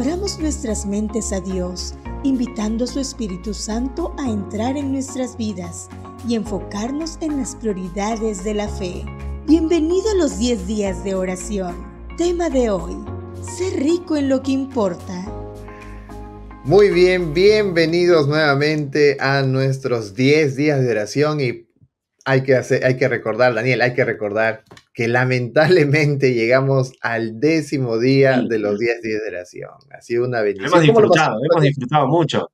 Abramos nuestras mentes a Dios, invitando a su Espíritu Santo a entrar en nuestras vidas y enfocarnos en las prioridades de la fe. Bienvenido a los 10 días de oración. Tema de hoy, ser rico en lo que importa. Muy bien, bienvenidos nuevamente a nuestros 10 días de oración y hay que, hacer, hay que recordar, Daniel, hay que recordar que lamentablemente llegamos al décimo día de los 10 días de oración. Ha sido una bendición. Hemos disfrutado, hemos disfrutado mucho.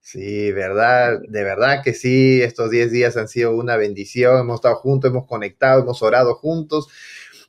Sí, verdad, de verdad que sí, estos 10 días han sido una bendición, hemos estado juntos, hemos conectado, hemos orado juntos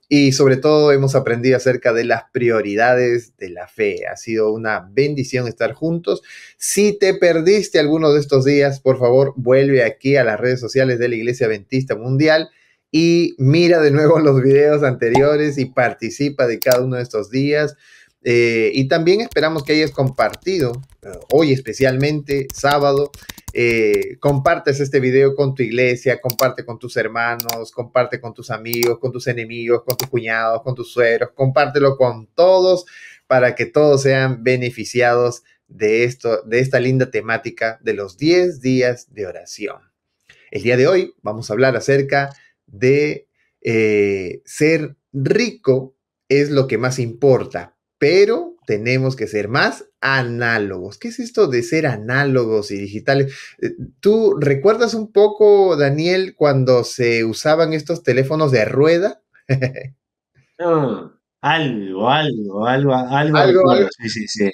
y sobre todo hemos aprendido acerca de las prioridades de la fe. Ha sido una bendición estar juntos. Si te perdiste alguno de estos días, por favor, vuelve aquí a las redes sociales de la Iglesia Adventista Mundial y mira de nuevo los videos anteriores y participa de cada uno de estos días. Eh, y también esperamos que hayas compartido, eh, hoy especialmente, sábado, eh, compartes este video con tu iglesia, comparte con tus hermanos, comparte con tus amigos, con tus enemigos, con tus cuñados, con tus sueros, compártelo con todos para que todos sean beneficiados de, esto, de esta linda temática de los 10 días de oración. El día de hoy vamos a hablar acerca de eh, ser rico es lo que más importa, pero tenemos que ser más análogos. ¿Qué es esto de ser análogos y digitales? Eh, ¿Tú recuerdas un poco, Daniel, cuando se usaban estos teléfonos de rueda? algo, algo, algo, algo. Sí, sí, sí.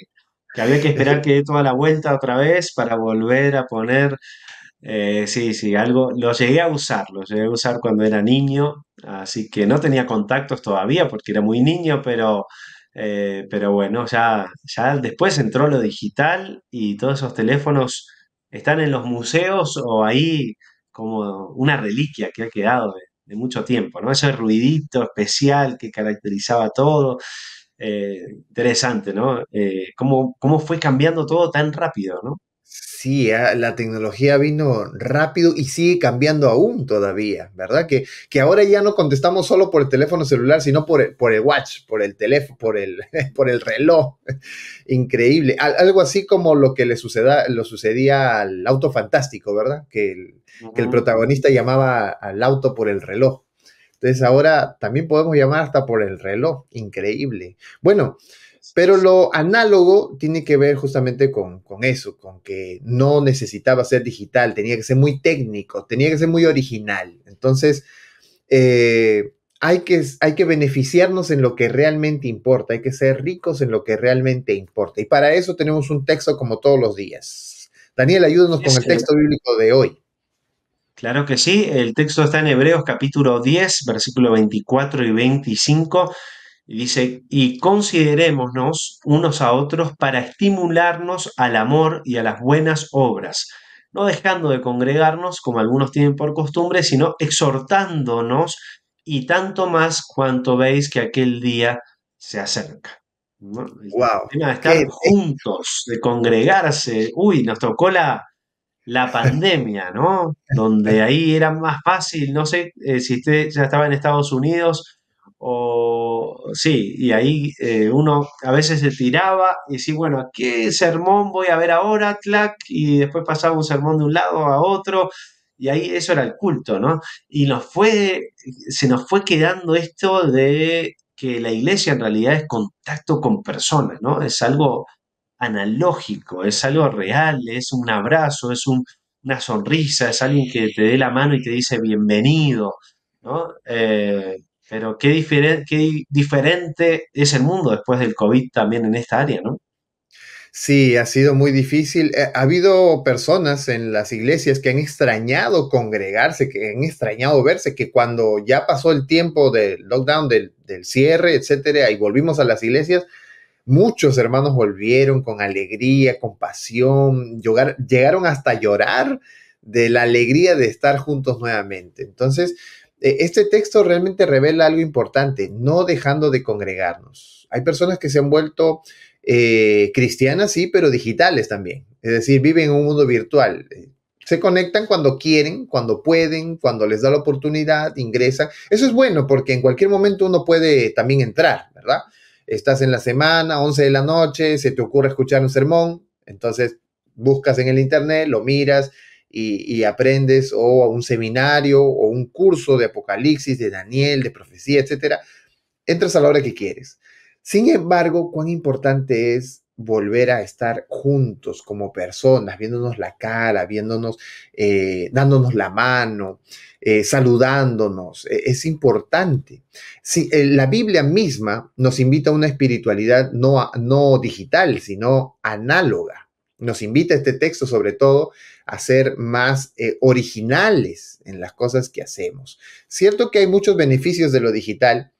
Que había que esperar que dé toda la vuelta otra vez para volver a poner eh, sí, sí, algo, lo llegué a usar, lo llegué a usar cuando era niño, así que no tenía contactos todavía porque era muy niño, pero, eh, pero bueno, ya, ya después entró lo digital y todos esos teléfonos están en los museos o ahí como una reliquia que ha quedado de, mucho tiempo, ¿no? Ese ruidito especial que caracterizaba todo. Eh, interesante, ¿no? cómo fue cambiando todo tan rápido, ¿no? Sí, ah, la tecnología vino rápido y sigue cambiando aún todavía, ¿verdad? Que, ahora ya no contestamos solo por el teléfono celular, sino por el, por el watch, por el teléfono, por el, por el reloj. Increíble. algo así como lo que le suceda, lo sucedía al auto fantástico, ¿verdad? Que el, que el protagonista llamaba al auto por el reloj. Entonces ahora también podemos llamar hasta por el reloj. Increíble. Bueno. Pero lo análogo tiene que ver justamente con, eso, con que no necesitaba ser digital, tenía que ser muy técnico, tenía que ser muy original. Entonces, eh, hay, que, hay que beneficiarnos en lo que realmente importa, hay que ser ricos en lo que realmente importa. Y para eso tenemos un texto como todos los días. Daniel, ayúdanos con el este. texto bíblico de hoy. Claro que sí, el texto está en Hebreos capítulo 10, versículo 24 y 25 y dice, y considerémonos unos a otros para estimularnos al amor y a las buenas obras, no dejando de congregarnos como algunos tienen por costumbre, sino exhortándonos y tanto más cuanto veis que aquel día se acerca. Wow, estar juntos, de congregarse. Uy, nos tocó la, la pandemia, ¿no? Donde ahí era más fácil, no sé eh, si usted ya estaba en Estados Unidos o sí, y ahí eh, uno a veces se tiraba y decía, bueno, ¿qué sermón voy a ver ahora? y después pasaba un sermón de un lado a otro, y ahí eso era el culto, ¿no? Y nos fue, se nos fue quedando esto de que la iglesia en realidad es contacto con personas, ¿no? Es algo analógico, es algo real, es un abrazo, es una sonrisa, es alguien que te dé la mano y te dice bienvenido, ¿no? Eh, pero qué, diferente es el mundo después del COVID también en esta área, ¿no? Sí, ha sido muy difícil. Eh, ha habido personas en las iglesias que han extrañado congregarse, que han extrañado verse, que cuando ya pasó el tiempo del lockdown, del, del cierre, etcétera, y volvimos a las iglesias, muchos hermanos volvieron con alegría, con pasión, llegaron hasta llorar de la alegría de estar juntos nuevamente. Entonces, eh, este texto realmente revela algo importante, no dejando de congregarnos. Hay personas que se han vuelto eh, cristianas, sí, pero digitales también. Es decir, viven en un mundo virtual. Se conectan cuando quieren, cuando pueden, cuando les da la oportunidad, ingresan. Eso es bueno porque en cualquier momento uno puede también entrar, ¿verdad? Estás en la semana, 11 de la noche, se te ocurre escuchar un sermón, entonces buscas en el internet, lo miras, y, aprendes o a un seminario o un curso de Apocalipsis, de Daniel, de profecía, etc. entras a la hora que quieres. Sin embargo, cuán importante es volver a estar juntos como personas, viéndonos la cara, viéndonos, eh, dándonos la mano, eh, saludándonos. E-, es importante. Si, eh, la Biblia misma nos invita a una espiritualidad no, no digital, sino análoga. Nos invita este texto sobre todo a ser más eh, originales en las cosas que hacemos. Cierto que hay muchos beneficios de lo digital,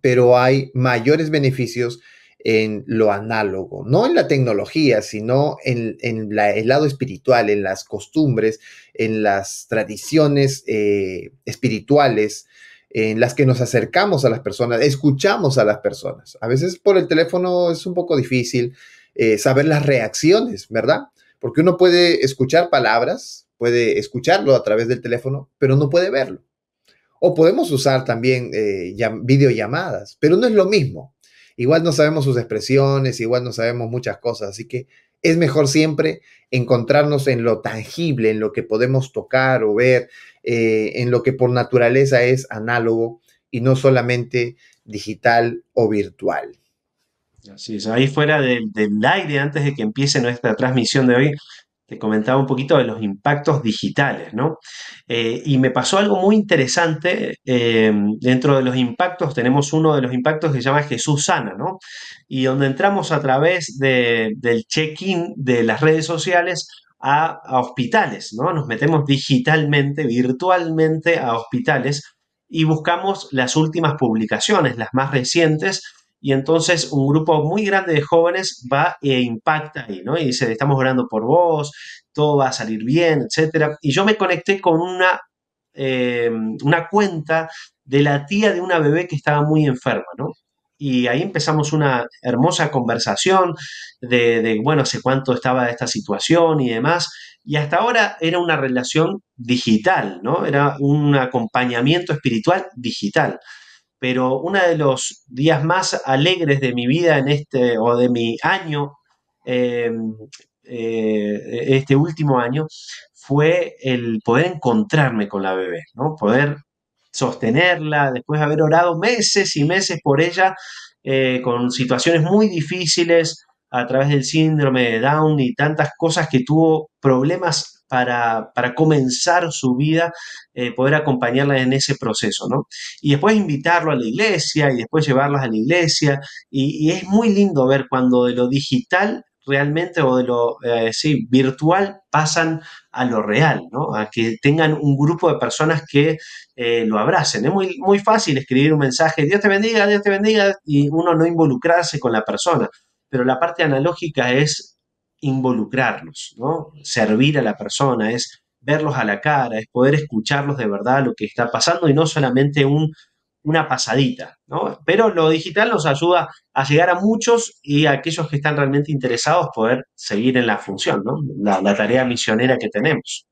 pero hay mayores beneficios en lo análogo, no en la tecnología, sino en, el lado espiritual, en las costumbres, en las tradiciones eh, espirituales, en las que nos acercamos a las personas, escuchamos a las personas. A veces por el teléfono es un poco difícil, eh, saber las reacciones, ¿verdad? Porque uno puede escuchar palabras, puede escucharlo a través del teléfono, pero no puede verlo. O podemos usar también eh, videollamadas, pero no es lo mismo. Igual no sabemos sus expresiones, igual no sabemos muchas cosas, así que es mejor siempre encontrarnos en lo tangible, en lo que podemos tocar o ver, eh, en lo que por naturaleza es análogo y no solamente digital o virtual ahí fuera del, aire, antes de que empiece nuestra transmisión de hoy, te comentaba un poquito de los impactos digitales, ¿no? Eh, y me pasó algo muy interesante. Eh, dentro de los impactos tenemos uno de los impactos que se llama Jesús Sana, ¿no? Y donde entramos a través del check-in de las redes sociales a, a hospitales, ¿no? Nos metemos digitalmente, virtualmente a hospitales y buscamos las últimas publicaciones, las más recientes, y entonces un grupo muy grande de jóvenes va e impacta ahí, ¿no? Y dice, estamos orando por vos, todo va a salir bien, etcétera. Y yo me conecté con una, eh, una cuenta de la tía de una bebé que estaba muy enferma, ¿no? Y ahí empezamos una hermosa conversación de, de, bueno, hace cuánto estaba esta situación y demás. Y hasta ahora era una relación digital, ¿no? Era un acompañamiento espiritual digital pero uno de los días más alegres de mi vida en este, o de mi año, eh, eh, este último año, fue el poder encontrarme con la bebé, ¿no? Poder sostenerla, después de haber orado meses y meses por ella, eh, con situaciones muy difíciles, a través del síndrome de Down y tantas cosas que tuvo problemas para, comenzar su vida, eh, poder acompañarla en ese proceso, ¿no? Y después invitarlo a la iglesia y después llevarlas a la iglesia. Y, es muy lindo ver cuando de lo digital realmente o de lo eh, sí, virtual pasan a lo real, A que tengan un grupo de personas que eh, lo abracen. Es muy, muy fácil escribir un mensaje, Dios te bendiga, Dios te bendiga, y uno no involucrarse con la persona pero la parte analógica es involucrarlos, ¿no? servir a la persona, es verlos a la cara, es poder escucharlos de verdad lo que está pasando y no solamente una pasadita. Pero lo digital nos ayuda a llegar a muchos y a aquellos que están realmente interesados poder seguir en la función, la tarea misionera que tenemos.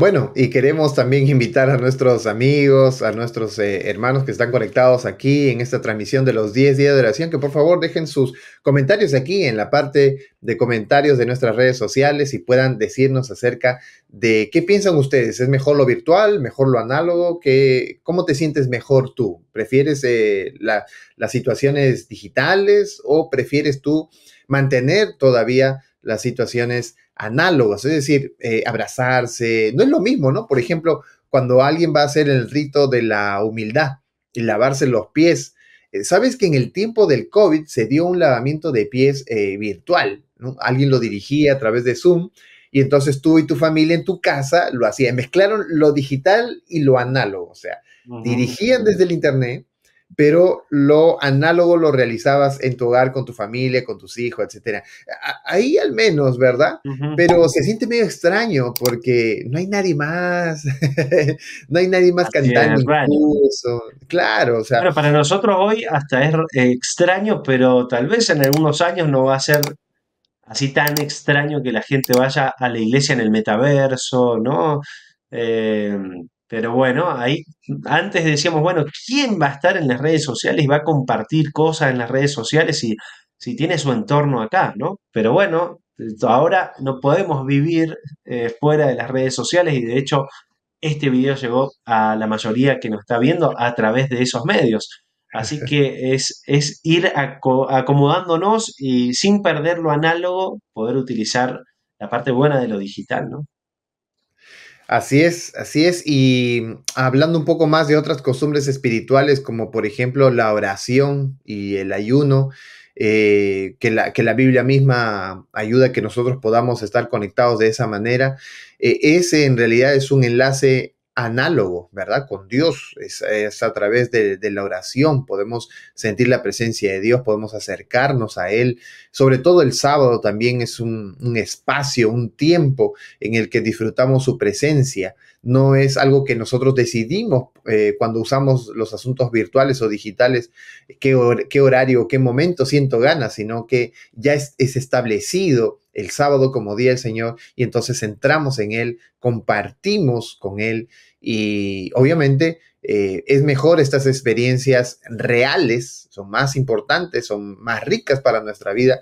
Bueno, y queremos también invitar a nuestros amigos, a nuestros eh, hermanos que están conectados aquí en esta transmisión de los 10 días de oración, que por favor dejen sus comentarios aquí en la parte de comentarios de nuestras redes sociales y puedan decirnos acerca de qué piensan ustedes. ¿Es mejor lo virtual, mejor lo análogo? ¿Qué, ¿Cómo te sientes mejor tú? ¿Prefieres eh, las situaciones digitales o prefieres tú mantener todavía las situaciones análogos, es decir, eh, abrazarse, no es lo mismo, ¿no? Por ejemplo, cuando alguien va a hacer el rito de la humildad y lavarse los pies, eh, sabes que en el tiempo del COVID se dio un lavamiento de pies eh, virtual, ¿no? Alguien lo dirigía a través de Zoom y entonces tú y tu familia en tu casa lo hacían, mezclaron lo digital y lo análogo, o sea, dirigían desde el Internet pero lo análogo lo realizabas en tu hogar, con tu familia, con tus hijos, etc. Ahí al menos, ¿verdad? Pero se siente medio extraño porque no hay nadie más, no hay nadie más cantando. incluso. Claro, o sea. Bueno, para nosotros hoy hasta es extraño, pero tal vez en algunos años no va a ser así tan extraño que la gente vaya a la iglesia en el metaverso, ¿no? Eh, pero bueno, ahí antes decíamos, bueno, ¿quién va a estar en las redes sociales y va a compartir cosas en las redes sociales si, si tiene su entorno acá, ¿no? Pero bueno, ahora no podemos vivir eh, fuera de las redes sociales y de hecho este video llegó a la mayoría que nos está viendo a través de esos medios. Así que es, es ir acomodándonos y sin perder lo análogo, poder utilizar la parte buena de lo digital, ¿no? Así es, así es. Y mm, hablando un poco más de otras costumbres espirituales, como por ejemplo la oración y el ayuno, eh, que, la, que, la, Biblia misma ayuda a que nosotros podamos estar conectados de esa manera, eh, ese en realidad es un enlace análogo, ¿verdad? Con Dios, es, a través de, la oración, podemos sentir la presencia de Dios, podemos acercarnos a Él. Sobre todo el sábado también es un, espacio, un tiempo en el que disfrutamos su presencia. No es algo que nosotros decidimos eh, cuando usamos los asuntos virtuales o digitales, qué, horario, qué momento siento ganas, sino que ya es establecido el sábado como día del Señor y entonces entramos en Él, compartimos con Él y obviamente eh, es mejor estas experiencias reales, son más importantes, son más ricas para nuestra vida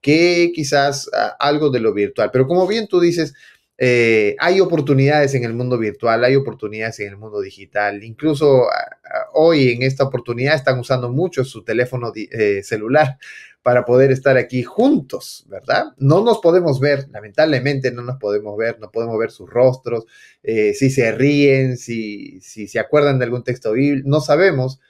que quizás ah, algo de lo virtual. Pero como bien tú dices, eh, hay oportunidades en el mundo virtual, hay oportunidades en el mundo digital. Incluso hoy en esta oportunidad están usando mucho su teléfono eh, celular para poder estar aquí juntos, ¿verdad? No nos podemos ver, lamentablemente no nos podemos ver, no podemos ver sus rostros, eh, si se ríen, si, se acuerdan de algún texto bíblico, no sabemos,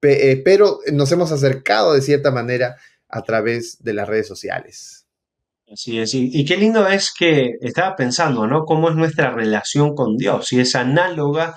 pero nos hemos acercado de cierta manera a través de las redes sociales. Así es, y, qué lindo es que estaba pensando, ¿no? ¿Cómo es nuestra relación con Dios? Si es análoga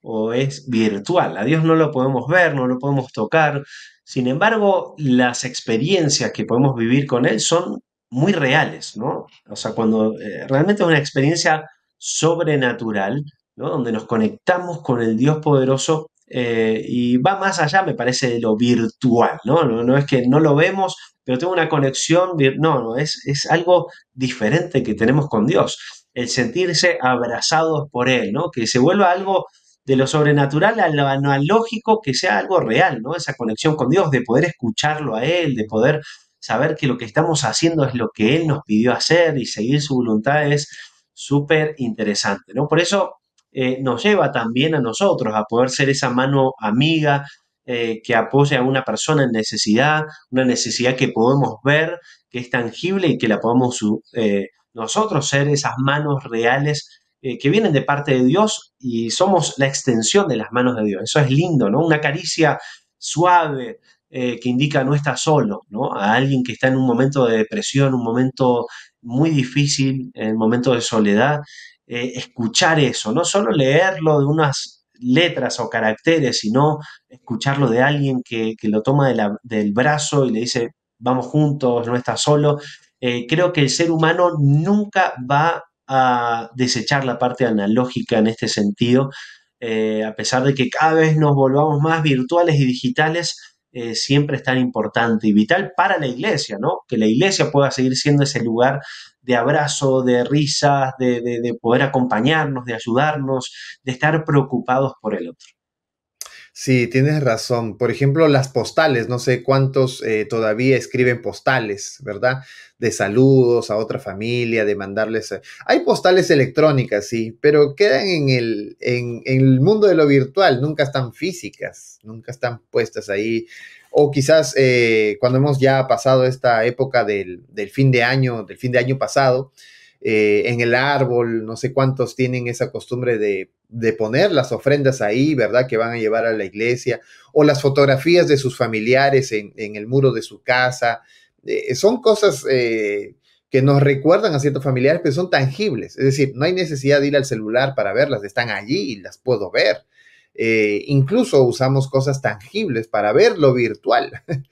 o es virtual. A Dios no lo podemos ver, no lo podemos tocar. Sin embargo, las experiencias que podemos vivir con Él son muy reales, ¿no? O sea, cuando eh, realmente es una experiencia sobrenatural, ¿no? Donde nos conectamos con el Dios poderoso eh, y va más allá, me parece, de lo virtual, ¿no? ¿no? es que no lo vemos, pero tengo una conexión, no, no, es, es algo diferente que tenemos con Dios, el sentirse abrazados por Él, ¿no? Que se vuelva algo de lo sobrenatural a lo analógico, que sea algo real, ¿no? Esa conexión con Dios, de poder escucharlo a Él, de poder saber que lo que estamos haciendo es lo que Él nos pidió hacer y seguir su voluntad es súper interesante, ¿no? Por eso eh, nos lleva también a nosotros a poder ser esa mano amiga eh, que apoya a una persona en necesidad, una necesidad que podemos ver, que es tangible y que la podemos eh, nosotros ser esas manos reales que vienen de parte de Dios y somos la extensión de las manos de Dios. Eso es lindo, ¿no? Una caricia suave, que indica no está solo, ¿no? A alguien que está en un momento de depresión, un momento muy difícil, en un momento de soledad, eh, escuchar eso, no solo leerlo de unas letras o caracteres, sino escucharlo de alguien que, lo toma de del brazo y le dice, vamos juntos, no estás solo. Eh, creo que el ser humano nunca va a desechar la parte analógica en este sentido, eh, a pesar de que cada vez nos volvamos más virtuales y digitales, siempre es tan importante y vital para la iglesia, ¿no? Que la iglesia pueda seguir siendo ese lugar de abrazo, de risas, de, poder acompañarnos, de ayudarnos, de estar preocupados por el otro. Sí, tienes razón. Por ejemplo, las postales, no sé cuántos eh, todavía escriben postales, ¿verdad? De saludos a otra familia, de mandarles... Eh, hay postales electrónicas, sí, pero quedan en el, en el mundo de lo virtual, nunca están físicas, nunca están puestas ahí o quizás eh, cuando hemos ya pasado esta época del, fin de año, del fin de año pasado, eh, en el árbol, no sé cuántos tienen esa costumbre de, poner las ofrendas ahí, ¿verdad? Que van a llevar a la iglesia, o las fotografías de sus familiares en, el muro de su casa. Eh, son cosas que nos recuerdan a ciertos familiares, pero son tangibles. Es decir, no hay necesidad de ir al celular para verlas, están allí y las puedo ver. Eh, incluso usamos cosas tangibles para ver lo virtual.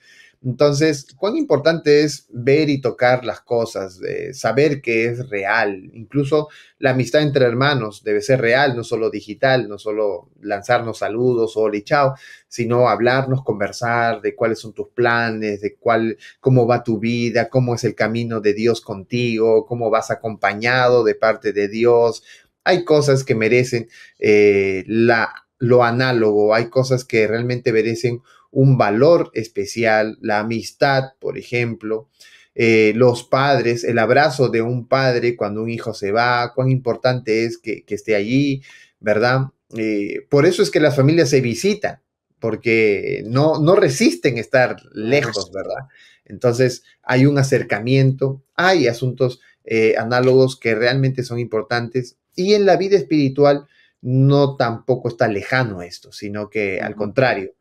Entonces, cuán importante es ver y tocar las cosas, saber que es real. Incluso la amistad entre hermanos debe ser real, no solo digital, no solo lanzarnos saludos, hola y chao, sino hablarnos, conversar de cuáles son tus planes, de cuál, cómo va tu vida, cómo es el camino de Dios contigo, cómo vas acompañado de parte de Dios. Hay cosas que merecen eh, la lo análogo, hay cosas que realmente merecen un valor especial, la amistad, por ejemplo, eh, los padres, el abrazo de un padre cuando un hijo se va, cuán importante es que, esté allí, ¿verdad? Eh, por eso es que las familias se visitan, porque no, no resisten estar lejos, ¿verdad? Entonces hay un acercamiento, hay asuntos eh, análogos que realmente son importantes y en la vida espiritual no tampoco está lejano esto, sino que al contrario,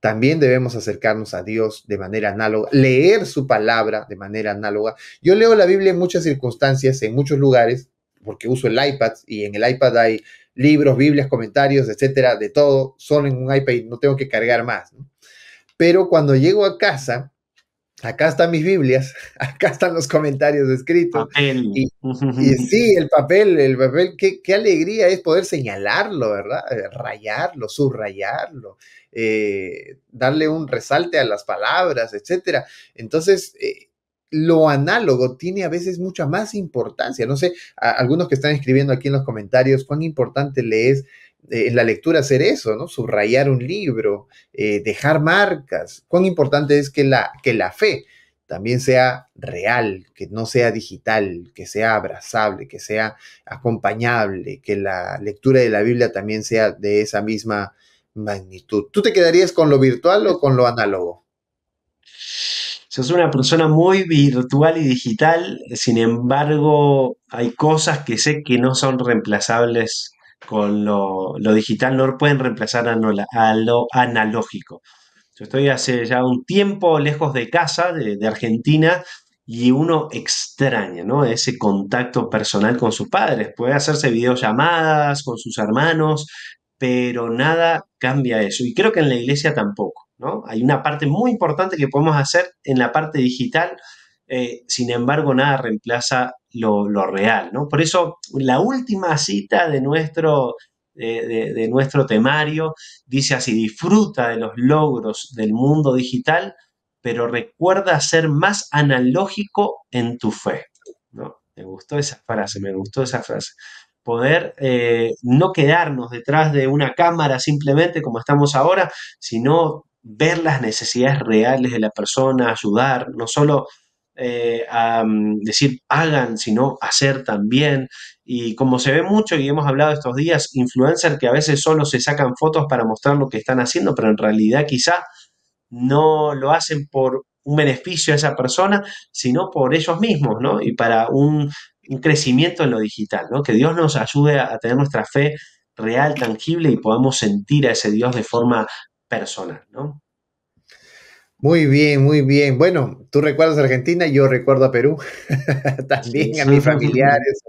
también debemos acercarnos a Dios de manera análoga, leer su palabra de manera análoga. Yo leo la Biblia en muchas circunstancias, en muchos lugares, porque uso el iPad y en el iPad hay libros, Biblias, comentarios, etcétera, de todo, solo en un iPad y no tengo que cargar más. Pero cuando llego a casa, acá están mis Biblias, acá están los comentarios escritos. Y, sí, el papel, el papel, qué, alegría es poder señalarlo, ¿verdad? Eh, rayarlo, subrayarlo, eh, darle un resalte a las palabras, etc. Entonces, eh, lo análogo tiene a veces mucha más importancia. No sé, algunos que están escribiendo aquí en los comentarios, cuán importante le es en eh, la lectura hacer eso, ¿no? Subrayar un libro, eh, dejar marcas. Cuán importante es que la, que la fe también sea real, que no sea digital, que sea abrazable, que sea acompañable, que la lectura de la Biblia también sea de esa misma magnitud. ¿Tú te quedarías con lo virtual o con lo análogo? Sos una persona muy virtual y digital, sin embargo, hay cosas que sé que no son reemplazables con lo, digital no pueden reemplazar a, lo analógico. Yo estoy hace ya un tiempo lejos de casa, de, Argentina, y uno extraña, ¿no? Ese contacto personal con sus padres. Puede hacerse videollamadas con sus hermanos, pero nada cambia eso. Y creo que en la iglesia tampoco, Hay una parte muy importante que podemos hacer en la parte digital eh, sin embargo nada reemplaza lo, real, ¿no? Por eso la última cita de nuestro, de, nuestro temario dice así, disfruta de los logros del mundo digital, pero recuerda ser más analógico en tu fe, ¿no? Me gustó esa frase, me gustó esa frase poder eh, no quedarnos detrás de una cámara simplemente como estamos ahora, sino ver las necesidades reales de la persona, ayudar, no solo eh, a mm, decir hagan, sino hacer también. Y como se ve mucho y hemos hablado estos días, influencers que a veces solo se sacan fotos para mostrar lo que están haciendo, pero en realidad quizá no lo hacen por un beneficio a esa persona, sino por ellos mismos, ¿no? Y para un, crecimiento en lo digital, ¿no? Que Dios nos ayude a, a tener nuestra fe real, tangible y podamos sentir a ese Dios de forma personal, ¿no? Muy bien, muy bien. Bueno, tú recuerdas a Argentina, yo recuerdo a Perú, también a mis familiares,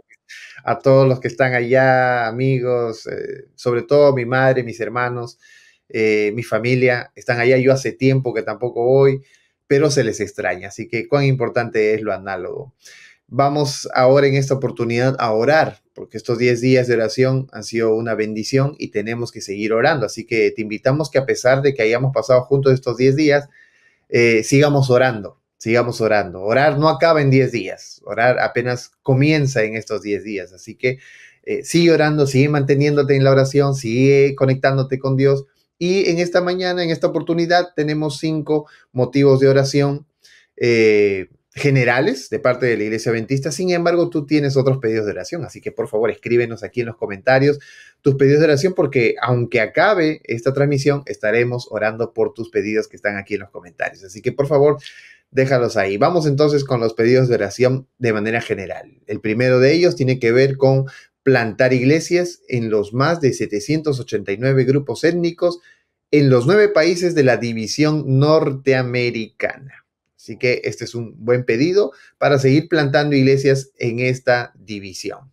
a todos los que están allá, amigos, eh, sobre todo mi madre, mis hermanos, eh, mi familia, están allá, yo hace tiempo que tampoco voy, pero se les extraña, así que cuán importante es lo análogo. Vamos ahora en esta oportunidad a orar, porque estos 10 días de oración han sido una bendición y tenemos que seguir orando, así que te invitamos que a pesar de que hayamos pasado juntos estos 10 días, eh, sigamos orando, sigamos orando. Orar no acaba en 10 días, orar apenas comienza en estos 10 días. Así que eh, sigue orando, sigue manteniéndote en la oración, sigue conectándote con Dios. Y en esta mañana, en esta oportunidad, tenemos cinco motivos de oración. Eh, generales de parte de la Iglesia Adventista. Sin embargo, tú tienes otros pedidos de oración, así que por favor escríbenos aquí en los comentarios tus pedidos de oración porque aunque acabe esta transmisión, estaremos orando por tus pedidos que están aquí en los comentarios. Así que por favor, déjalos ahí. Vamos entonces con los pedidos de oración de manera general. El primero de ellos tiene que ver con plantar iglesias en los más de 789 grupos étnicos en los nueve países de la división norteamericana. Así que este es un buen pedido para seguir plantando iglesias en esta división.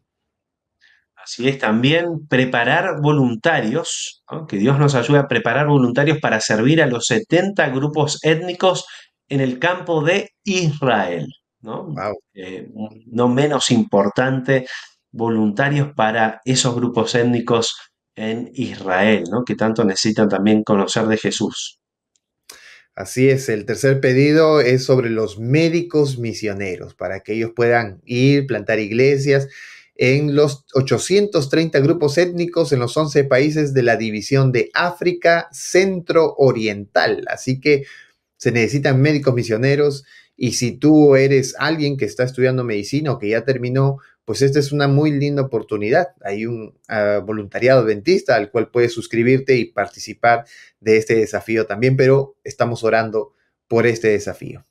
Así es, también preparar voluntarios, que Dios nos ayude a preparar voluntarios para servir a los 70 grupos étnicos en el campo de Israel. ¿no? Eh, no menos importante, voluntarios para esos grupos étnicos en Israel, ¿no? que tanto necesitan también conocer de Jesús. Así es, el tercer pedido es sobre los médicos misioneros, para que ellos puedan ir, plantar iglesias en los 830 grupos étnicos en los 11 países de la división de África Centro-Oriental. Así que se necesitan médicos misioneros y si tú eres alguien que está estudiando medicina o que ya terminó, pues esta es una muy linda oportunidad. Hay un ah, voluntariado adventista al cual puedes suscribirte y participar de este desafío también, pero estamos orando por este desafío.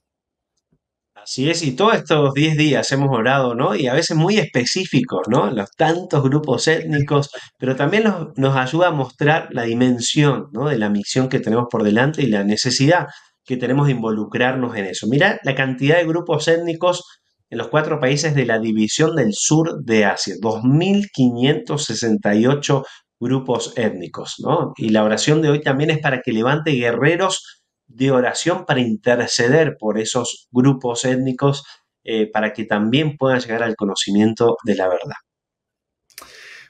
Así es, y todos estos 10 días hemos orado, ¿no? Y a veces muy específicos, ¿no? Los tantos grupos étnicos, pero también nos ayuda a mostrar la dimensión, ¿no? De la misión que tenemos por delante y la necesidad que tenemos de involucrarnos en eso. Mira la cantidad de grupos étnicos en los cuatro países de la División del Sur de Asia, 2.568 grupos étnicos. ¿no? Y la oración de hoy también es para que levante guerreros de oración para interceder por esos grupos étnicos, eh, para que también puedan llegar al conocimiento de la verdad.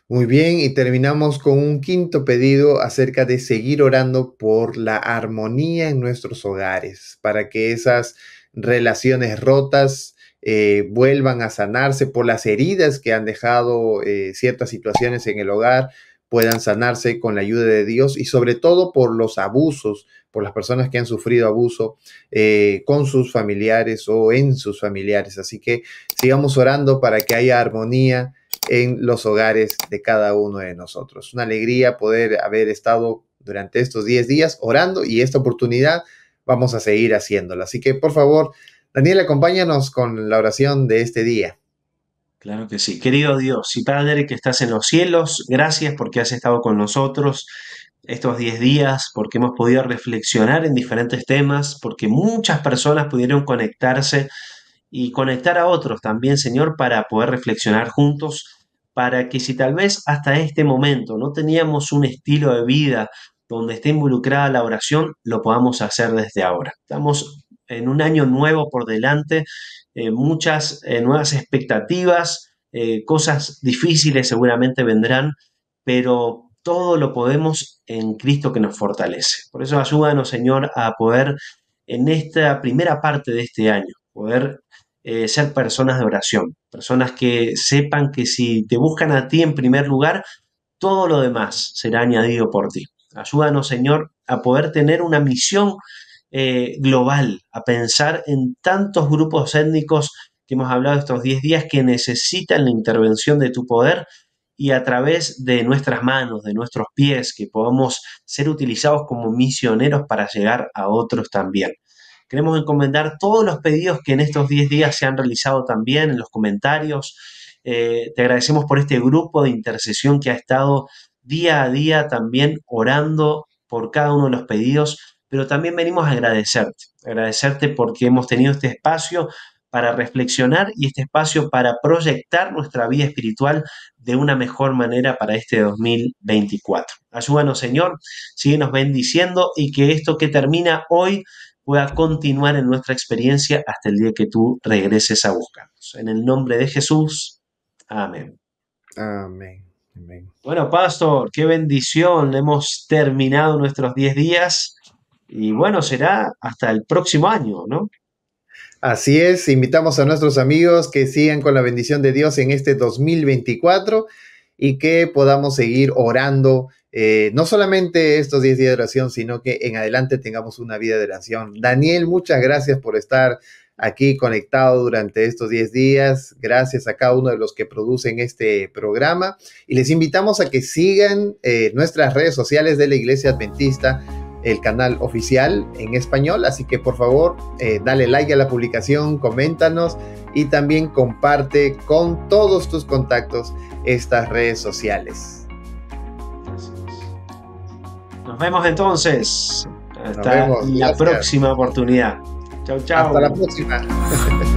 Muy bien, y terminamos con un quinto pedido acerca de seguir orando por la armonía en nuestros hogares, para que esas relaciones rotas, eh, vuelvan a sanarse por las heridas que han dejado eh, ciertas situaciones en el hogar, puedan sanarse con la ayuda de Dios y sobre todo por los abusos, por las personas que han sufrido abuso eh, con sus familiares o en sus familiares. Así que sigamos orando para que haya armonía en los hogares de cada uno de nosotros. Una alegría poder haber estado durante estos 10 días orando y esta oportunidad vamos a seguir haciéndola, Así que por favor, Daniel, acompáñanos con la oración de este día. Claro que sí. Querido Dios y Padre que estás en los cielos, gracias porque has estado con nosotros estos 10 días, porque hemos podido reflexionar en diferentes temas, porque muchas personas pudieron conectarse y conectar a otros también, Señor, para poder reflexionar juntos, para que si tal vez hasta este momento no teníamos un estilo de vida donde esté involucrada la oración, lo podamos hacer desde ahora. Estamos en un año nuevo por delante, eh, muchas eh, nuevas expectativas, eh, cosas difíciles seguramente vendrán, pero todo lo podemos en Cristo que nos fortalece. Por eso ayúdanos, Señor, a poder en esta primera parte de este año, poder ser personas de oración, personas que sepan que si te buscan a ti en primer lugar, todo lo demás será añadido por ti. Ayúdanos, Señor, a poder tener una misión eh, global, a pensar en tantos grupos étnicos que hemos hablado estos 10 días que necesitan la intervención de tu poder y a través de nuestras manos, de nuestros pies, que podamos ser utilizados como misioneros para llegar a otros también. Queremos encomendar todos los pedidos que en estos 10 días se han realizado también en los comentarios. Eh, te agradecemos por este grupo de intercesión que ha estado día a día también orando por cada uno de los pedidos pero también venimos a agradecerte, agradecerte porque hemos tenido este espacio para reflexionar y este espacio para proyectar nuestra vida espiritual de una mejor manera para este 2024. Ayúdanos, Señor, síguenos bendiciendo y que esto que termina hoy pueda continuar en nuestra experiencia hasta el día que tú regreses a buscarnos. En el nombre de Jesús. Amén. Amén. Amén. Bueno, pastor, qué bendición. Hemos terminado nuestros 10 días y bueno, será hasta el próximo año, ¿no? Así es, invitamos a nuestros amigos que sigan con la bendición de Dios en este 2024 y que podamos seguir orando, eh, no solamente estos 10 días de oración, sino que en adelante tengamos una vida de oración. Daniel, muchas gracias por estar aquí conectado durante estos 10 días. Gracias a cada uno de los que producen este programa y les invitamos a que sigan eh, nuestras redes sociales de la Iglesia Adventista el canal oficial en español. Así que por favor, eh, dale like a la publicación, coméntanos y también comparte con todos tus contactos estas redes sociales. Nos vemos entonces. Hasta la próxima oportunidad. Chau, chau. Hasta la próxima.